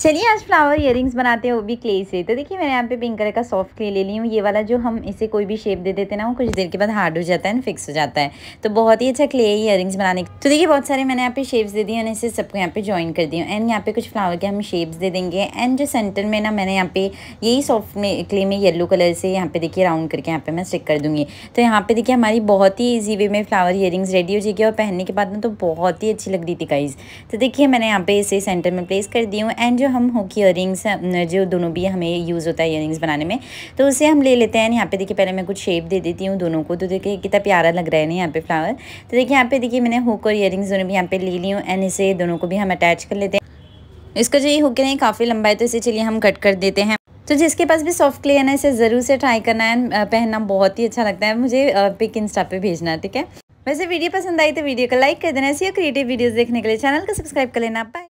चलिए आज flower year बनाते हैं वो भी क्ले से तो देखिए मैंने यहाँ पे पिंक कलर का सॉफ्ट क्ले ले ली हूँ ये वाला जो हम इसे कोई भी शेप दे देते ना वो कुछ देर के बाद हार्ड हो जाता है फिक्स हो जाता है तो बहुत ही अच्छा क्ले है इयरिंग्स बनाने के तो देखिए बहुत सारे मैंने यहाँ पे शेप्स दे दिए और इसे सबको यहाँ पे ज्वाइन कर दिया एंड यहाँ पे कुछ फ्लावर के हम शेप्स दे देंगे एंड जो सेंटर में ना मैंने यहाँ पे यही सॉफ्ट में क्ले में येलो कलर से यहाँ पे देखिए राउंड करके यहाँ पे मैं स्टिक कर दूँगी तो यहाँ पे देखिए हमारी बहुत ही ईजी वे में फ्लावर इयर रेडी हो जाएगी और पहनने के बाद ना तो बहुत ही अच्छी लग रही थी गाइज तो देखिए मैंने यहाँ पे इसे सेंटर में प्लेस कर दी हूँ एंड जो जो हम हुक ईयरिंग्स जो दोनों भी हमें यूज़ होता है ईयरिंग्स बनाने में तो उसे हम ले लेते हैं यहाँ पे देखिए पहले मैं कुछ शेप दे देती हूँ दोनों को तो देखिए कितना प्यारा लग रहा है ना यहाँ पे फ्लावर तो देखिए यहाँ पे देखिए मैंने हुक और ईयरिंग्स दोनों भी यहाँ पे ले ली हूँ एंड इसे दोनों को भी हम अटैच कर लेते हैं इसका जो ये हुक है काफ़ी लंबा है तो इसे चलिए हम कट कर देते हैं तो जिसके पास भी सॉफ्ट क्ले है ना इसे ज़रूर से ट्राई करना है पहनना बहुत ही अच्छा लगता है मुझे पिक इंस्टा पर भेजना ठीक है वैसे वीडियो पसंद आई तो वीडियो को लाइक कर देना ऐसी क्रिएटिव वीडियोस देखने के लिए चैनल को सब्सक्राइब कर लेना बाय